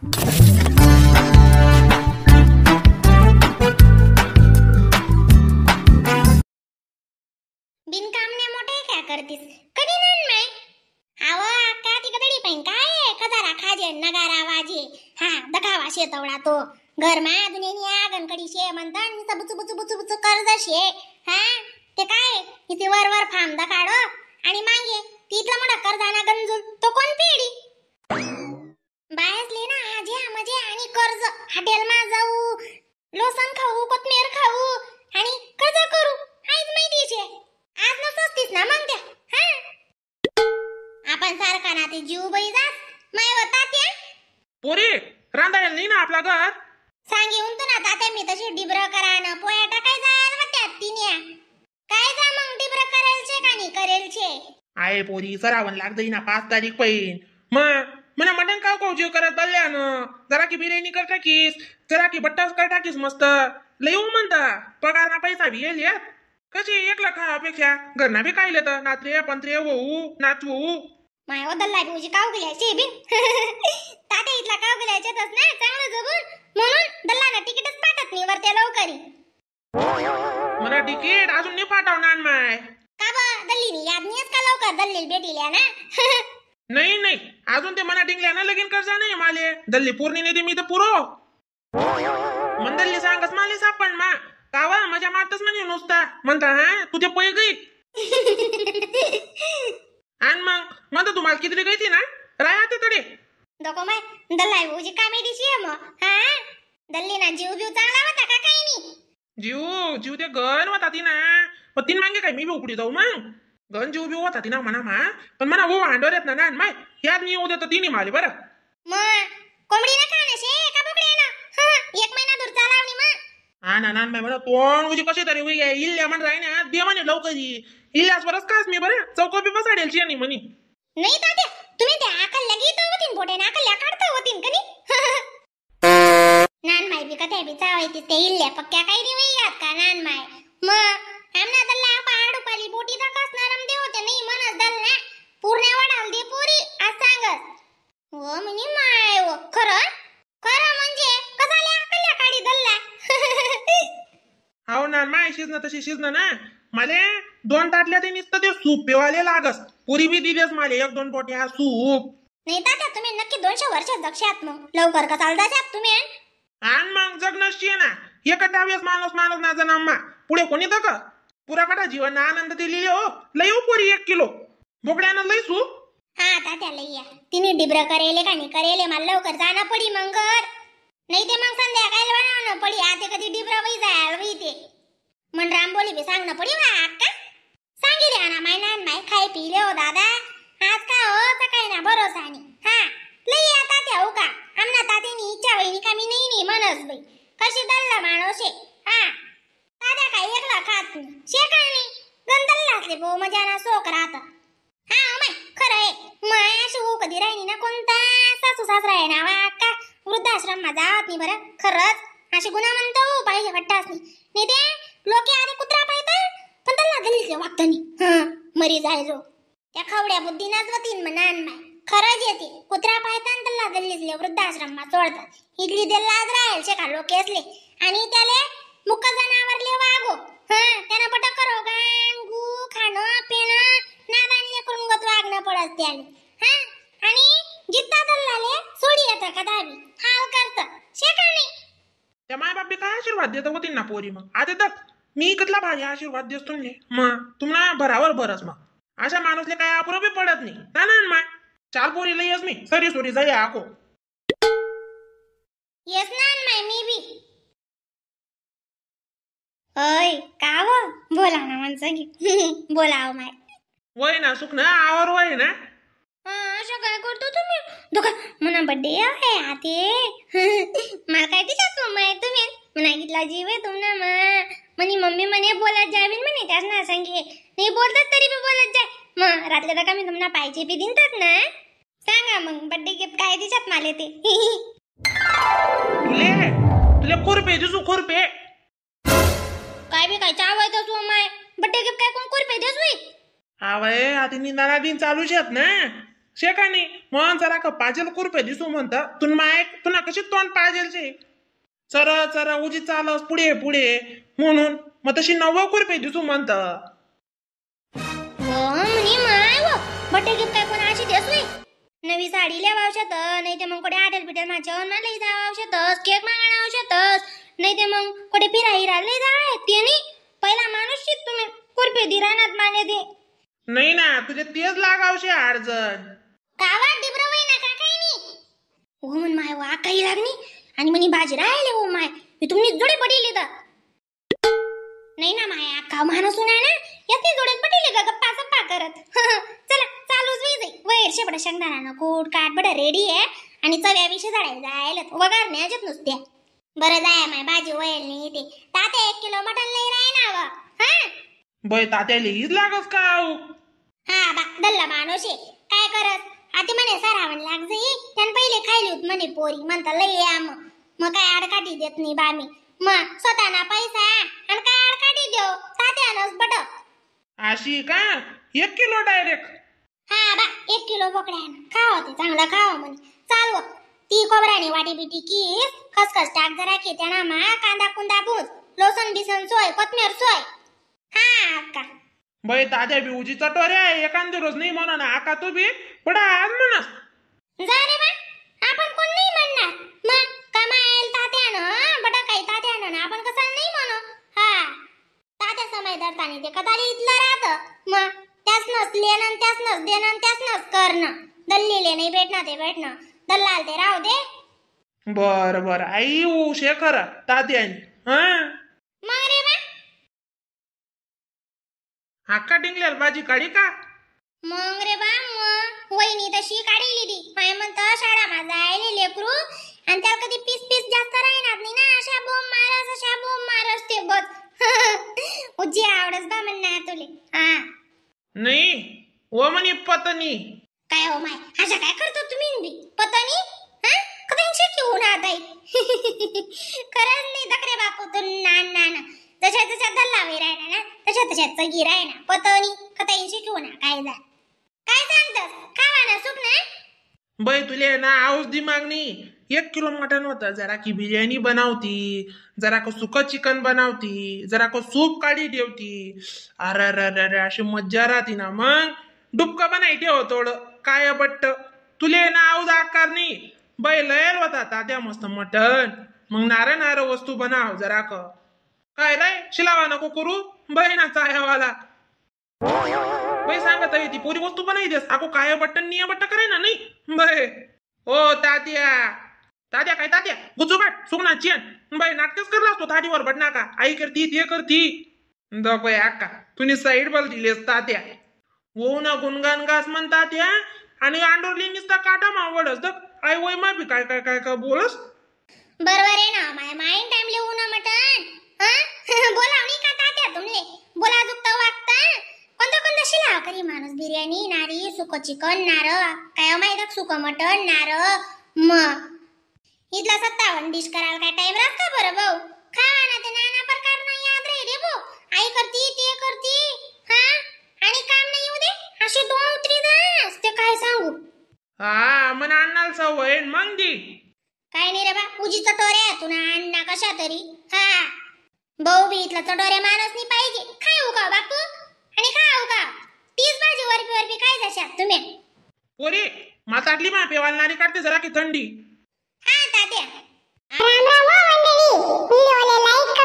बिनकामने मोठे काय करतीस कधी नान माय आव आका तिकडे पण काय कदारा खाजे नगारा वाजे हा दखावा शेतवडा तो घर मा दुनियेनी आगन कडी शे म्हणतात मी बुचू बुचू बुचू बुचू कर्ज शे हा ते काय इथे वर वर फाम दखाडो आणि मागे तिथलं मोठा कर्जाना गंजून तो कोण पेडी बायसले ना आजे आमजे आणि कर्ज हॉटेलमा जाऊ लोसन खाऊ कोथमीर खाऊ आणि कर्ज करू हाच माहिती छे आज ना सस्तीच ना मग द्या हा आपण सारखा ना ते जीव बाई जात माय होता तात्या पोरी रांधायला नाही ना आपला घर सांगेऊन तू ना तात्या मी तशी डिब्र करा ना पोया टाकाय जायला म्हणत्यात तिन्या काय जा मग डिब्र करेल छे का नाही करेल छे आय पोरी सरावन लागतंय ना पाच तारीख पैन मग मला मटन काव काव जीव करत बदल्यानं जरा की बिर्याणी कर टाकीस जरा की बट्टस कर टाकीस मस्त लय म्हणता पगार ना पैसा बी येईल यात कशी एकला खा अपेक्षा घरना बी काय तर नात्रे पंत्रे वहू नाचवू माया दल्ला तुझी काव गेल्याची बी तात्या इथला काव तस ना चांगलं जगून म्हणून दल्लाना तिकीटच पाठत नाही वरते लवकरी मला तिकीट अजून नाही पाठवणार माय का बा दल्लीनी याद नाहीच का लवकर दल्लील भेटील्या ना नाही नाही अजून ते मना टिंगल्या ना लगीन करजा नाही माले दल्ली पूर्णी नेते मी तर पुरो मंदल्ली सांगस माले सापण मा कावा माझ्या मारतच म्हणजे नुसता म्हणता हा तुझे पय गई आणि मग म्हणता तुम्हाला किती गई ना राय आता तडे डोको माय दल्ला उजी कामेडीची आहे मग हा दल्ली ना जीव बीव चांगला होता का काही नाही जीव जीव ते गण होता ती ना पण तीन मागे काय मी भी उकडी जाऊ मग ಗಂಜಿ ಉಬಿ ಓತ मना ಮನಮ್ಮ पण मना हो आंडोर येत ना माय याद मी येऊ देतो तिने माले बरं मग कोंबडी ना खाणे शे का बोकडे ना हा एक महिना दूर चाला आणि मग हा ना ना माय बरं तोंड उजी कशी तरी होई आहे इल्ल्या मन राही ना दे म्हणे लवकर ये. इल्ल्यास बरंच कास मी बरं चौकोबी बसाडेल चियानी मनी नाही तात्या तुम्ही ते आकल लगी तो होतीन पोटे ना आकल काढता होतीन कनी नान माय बी कथे बी चावायची ते इल्ल्या पक्क्या काही नाही वयात का नान तशी शिजणं ना मले दोन ताटल्या ते नुसतं ते सूप पिवाले लागस पुरी बी दिलीस मले एक दोन पोटी हा सूप नाही तात्या तुम्ही नक्की दोनशे वर्ष जगशात मग लवकर का चालता जात तुम्ही आण मग जगणं शिय ना एकटा डाव्यास माणूस माणूस ना जण अम्मा पुढे कोणी तक पुरा काटा जीवन आनंद दिलेली हो लई हो पुरी एक किलो बोकड्यानं लई सूप हा तात्या लई या तिने डिब्र करेले का नाही करेले मला लवकर जाणं पडी मंगर नाही ते मग संध्याकाळी बनवणं पडी आते कधी डिब्रा वही जायला वही ते मन रामबोली बी सांगना पडी वा अक्का सांगिले ना माय नान माय खाय पी हो दादा आज का हो तर ना भरोसा नाही हा लई या त्या हो का आमना तातीनी इच्छा नी कमी मी नी मनस बाई कशी दल्ला माणूस आहे हा दादा काय एकला खात तू शेकाळ नाही गंदल्ला असले बो मजा ना सोक हां हा हो माय खरं आहे माय अशी हो कधी राहिनी ना कोणता सासू सासरा आहे ना वा अक्का वृद्धाश्रम मा जावत नाही बरं खरंच अशी गुणावंत हो पाहिजे वाटत असली नाही लोके आरे कुत्रा पाहता पण त्याला लागलीच वागतानी हा मरी जाय जो त्या खावड्या बुद्धीनाच वतीन म्हणान माय खरंच येते कुत्रा पाहता तर वृद्ध आश्रम वृद्धाश्रमात सोडतात इडली दिल लाज राहील शेखा लोके असले आणि त्याले मुक जनावरले वागो हा त्यानं बटक करो गांगू खाणं पिणं बांधले करून गत वागणं पडत त्याने हा आणि जित्ता दल्लाले सोडी येतं का दावी हाल करतं शेखा नाही त्या मायबाप बी काय आशीर्वाद देतो होती ना पोरी मग आता दत्त मी कतला भाजी आशीर्वाद देतो मग तुम्हाला भरावर बरस मग अशा माणूसले काय आपुरबी पडत नाही ना ना मा चाल पोरी लयच मी सरी सोरी जाय आको येस ना माय मी बी ओय काव बोला ना माणसं की बोलाव माय वय ना सुख ना आवर वय ना अशा काय करतो तुम्ही दुका मना बड्डे आहे आते मला काय दिला तू माय तुम्ही मना घेतला जीव आहे तुम्हाला मा म्हणे मम्मी म्हणे बोलत जाय बिन म्हणे त्याच ना सांगे नाही बोलतात तरी बी बोलत जाय मग रातल्या तर मी तुम्हाला पाहिजे बी दिनतात ना सांगा मग बर्थडे गिफ्ट काय दिसत माले ते तुले तुले खुरपे दिसू खुरपे काय बी काय चावय तो तसू माय बर्थडे गिफ्ट काय कोण खुरपे दिसू आवय आता निंदाला बिन चालू शेत ना शेकानी म्हणून जरा का पाजेल खुरपे दिसू म्हणतं तुन माय तुला कशी तोंड पाजेल शे चरा चरा उजी चालस पुढे पुढे म्हणून मग तशी नव्वा खुरपे दिसू म्हणत हो, म्हणी माय व अशी देस नाही नवी साडी लिहावं नाही ते मग कुठे आटेल पिटेल माझ्यावर ना लई जावं आवश्यतस केक मागायला आवश्यतस नाही ते मग कुठे फिरा हिरा लई जाय ते नाही पहिला माणूस शिक तुम्ही कुरपे दि रानात माने दे नाही ना तुझे तेच लागावशे अडचण गावात डिब्र ना का काही नाही हो म्हण माय वा काही लागणी आणि म्हणे भाजी राहिले हो माय मी तुम्ही जोडे पडेल तर नाही ना माय अख्खा माणूस सुना ना येते जोडे पडेल का गप्पा सप्पा करत चला चालूच वेळ जाई वैर शेपडा शेंगदाणा कोट काट बडा रेडी आहे आणि चव्या विषय झाडायला जायला वगार नाही अजून नुसते बरं जाय माय भाजी वैल नाही ते तात्या एक किलो मटण नाही राय ना व हा बै तात्याला हीच लागस का हा बा दल्ला माणूस काय करत आते म्हणे सरावण लाग जे त्यानं पहिले खायली होत म्हणे पोरी म्हणता लय आम मग मग काय आडकाठी देत नाही बामी मग स्वतःना पैसा आणि काय आडकाठी देऊ तात्यानच बट अशी का एक किलो डायरेक्ट हा बा एक किलो बोकड्या खावा ते चांगला खावा म्हणे चालव ती कोबराने वाटी बिटी की खसखस टाक जरा की त्याना मा कांदा कुंदा भूज लोसन बिसन सोय कोथमीर सोय हा का बाई ताज्या बिऊची चटोऱ्या एखाद्या रोज नाही म्हणा ना आका तू बी पडा म्हणा रे बा आपण कोण नाही म्हणणार मग कमाल तात्यानं बटा काही तात्यानं ना आपण कसं नाही म्हणू हा तात्या समजदार ताने ते कदाली इथलं राहतं मग त्याच नस लेणं त्याच नस देणं त्याच नस करणं दल्लीले नाही भेटणं ते भेटणं दल्लाल ते राहू दे बर बर आई उशे खरा तात्यान हा मग रे बा हक्का डिंगल्याल भाजी काढी का मग रे बा मग वहिनी तशी काढली ती माय म्हणत शाळा माझा आहे लेकरू आणि त्याला कधी पीस पीस जास्त राहणार नाही ना अशा बोम मारस अशा बोम मारस ते बस उजी आवडस बा म्हणणं तुले हा नाही ओ म्हणे पतनी काय हो माय अशा काय करतो तुम्ही पतनी हा कधी ठेवून आत आहे खरंच नाही दकरे बापू तो ना ना ना तशा तशा दल्लावे राहणार ना तशा तशा चगी राहणार पतनी कधी ना काय जा काय सांगतस सुप ने बाई तुले ना आऊस दी मागणी एक किलो मटण होतं जरा की बिर्याणी बनावती जरा को सुक चिकन बनावती जरा को सूप काढी ठेवती अरे अरे अरे अशी मज्जा राहती ना मग डुबक बनाय ठेव थोड काय बट्ट तुले ना आऊस आकारणी बाई लयल होता तात्या मस्त मटण मग नारा नारा वस्तू बनाव जरा क काय रे शिलावा नको करू बाई ना चायावाला बापही सांगत आहे ती पोरी वस्तू पण देस आको काय बट्टन निया बट्ट करे ना नाही बरे ओ तात्या तात्या काय तात्या गुजुबाट सुगना चेन बाई नाटकच करला असतो ताटीवर बटना का आई करती ते करती दपय आका तुने साईड बल दिलेस तात्या हो ना गुणगान गास म्हणता त्या आणि आंडोरली निसता काटा मावडस द आई वय मा काय काय काय काय बोलस बरोबर आहे ना माय माइंड टाइमले ना मटन बोला मी का तात्या तुमले बोला दुखता वागता कोणतं कोणतं शिला करी माणूस बिर्याणी नारी सुक चिकन नार काय माहित सुक मटन नार म इथला सत्तावन डिश करायला काय टाइम राहत बरं भाऊ खावा ना ते नाना प्रकार नाही याद रे भाऊ आई करती ते करती हा आणि काम नाही येऊ दे असे दोन उतरी दास ते काय सांगू हा मन अण्णाला सवय मग दी काय नाही रे बा उजी चटोरे तुला अण्णा कशा तरी हा भाऊ बी इथला चटोरे माणूस नाही पाहिजे काय का बापू आणि का आऊ का तीच भाजी वरपी वरपी काय जाशा तुम्ही पोरे म्हातारली मा पेवालणारी काढते जरा की थंडी हा तात्या